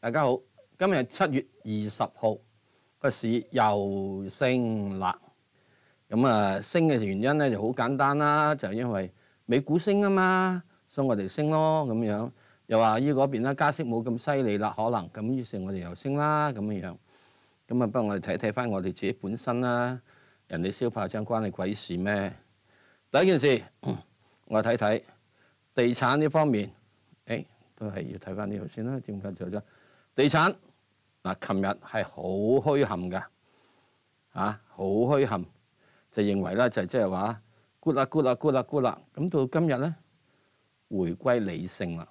大家好，今日七月二十號個市又升啦。咁啊，升嘅原因咧就好簡單啦，就係因為美股升啊嘛，所以我哋升咯咁樣。又話依嗰邊咧加息冇咁犀利啦，可能咁於是我哋又升啦咁樣。咁啊，不如我哋睇睇翻我哋自己本身啦。人哋消化仗關你鬼事咩？第一件事我睇睇地產呢方面。哎。都係要睇翻呢條先啦，點解就咗地產嗱，琴日係好虛冚嘅，啊，好虛冚，就認為咧就即係話，咕啦咕啦咕啦咕啦，咁到今日咧，回歸理性啦。